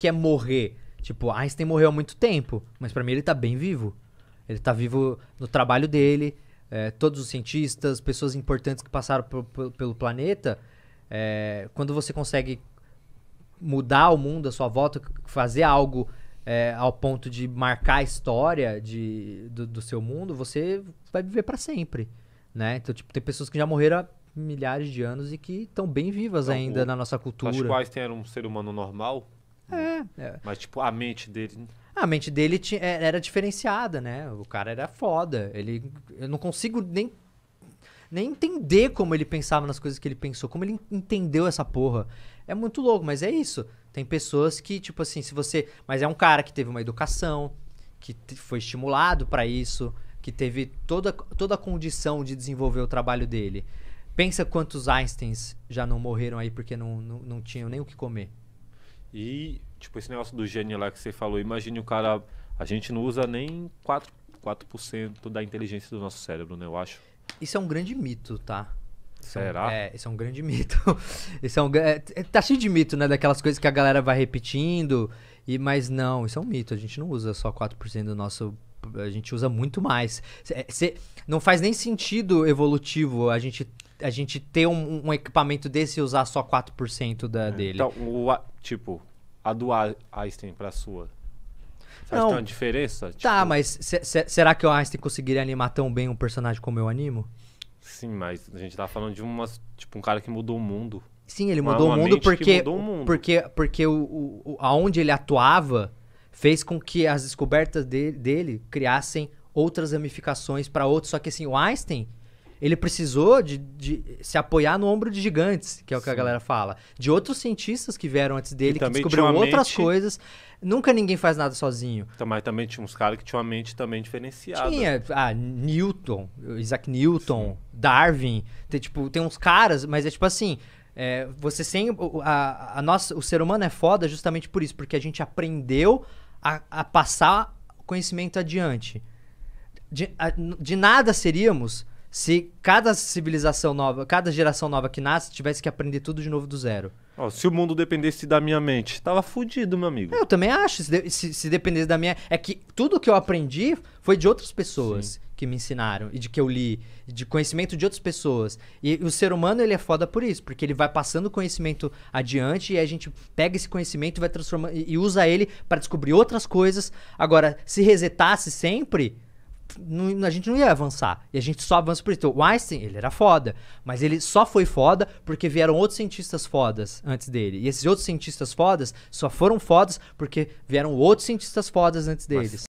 que é morrer. Tipo, ah, Einstein morreu há muito tempo, mas para mim ele tá bem vivo. Ele tá vivo no trabalho dele, é, todos os cientistas, pessoas importantes que passaram por, por, pelo planeta. É, quando você consegue mudar o mundo à sua volta, fazer algo é, ao ponto de marcar a história de, do, do seu mundo, você vai viver para sempre, né? Então, tipo, tem pessoas que já morreram há milhares de anos e que estão bem vivas então, ainda o, na nossa cultura. Acho que o Einstein era um ser humano normal, é, é. Mas, tipo, a mente dele. Né? A mente dele tinha, é, era diferenciada, né? O cara era foda. Ele, eu não consigo nem, nem entender como ele pensava nas coisas que ele pensou, como ele entendeu essa porra. É muito louco, mas é isso. Tem pessoas que, tipo assim, se você. Mas é um cara que teve uma educação, que foi estimulado para isso, que teve toda, toda a condição de desenvolver o trabalho dele. Pensa quantos Einsteins já não morreram aí porque não, não, não tinham nem o que comer. E Tipo, esse negócio do gene lá que você falou, imagine o cara. A gente não usa nem 4, 4% da inteligência do nosso cérebro, né? Eu acho. Isso é um grande mito, tá? É Será? É, isso é um grande mito. isso é um, é, tá cheio de mito, né? Daquelas coisas que a galera vai repetindo. E, mas não, isso é um mito. A gente não usa só 4% do nosso. A gente usa muito mais. Cê, é, cê, não faz nem sentido evolutivo a gente, a gente ter um, um equipamento desse e usar só 4% da, é. dele. Então, o, tipo, a do Einstein para a sua? Você não. Tem uma diferença? Tá, tipo... Tá, mas será que o Einstein conseguiria animar tão bem um personagem como eu animo? Sim, mas a gente tá falando de umas, tipo, um cara que mudou o mundo. Sim, ele mudou, uma, o, mundo porque, mudou o mundo porque porque o, o, aonde ele atuava fez com que as descobertas dele, dele criassem outras ramificações para outros. Só que assim, o Einstein ele precisou de, de, se apoiar no ombro de gigantes, que é o que Sim. a galera fala. De outros cientistas que vieram antes dele, que descobriram outras coisas. Nunca ninguém faz nada sozinho. Então, mas também tinha uns caras que tinham uma mente também diferenciada. Tinha, ah, Newton, Isaac Newton, Sim. Darwin. Tem, tipo, tem uns caras, mas é tipo assim... É, você sem... A, a nossa, o ser humano é foda justamente por isso, porque a gente aprendeu a, a passar conhecimento adiante. De, de, nada seríamos se cada civilização nova, cada geração nova que nasce tivesse que aprender tudo de novo do zero. Oh, se o mundo dependesse da minha mente, tava fudido, meu amigo. Eu também acho. Se, se, se dependesse da minha. É que tudo que eu aprendi foi de outras pessoas Sim. que me ensinaram e de que eu li, de conhecimento de outras pessoas. E o ser humano, ele é foda por isso, porque ele vai passando o conhecimento adiante e a gente pega esse conhecimento e vai transformando. e usa ele para descobrir outras coisas. Agora, se resetasse sempre não, a gente não ia avançar. E a gente só avança por isso. Então, o Einstein, ele era foda. Mas ele só foi foda porque vieram outros cientistas fodas antes dele. E esses outros cientistas fodas só foram fodas porque vieram outros cientistas fodas antes deles. Mas...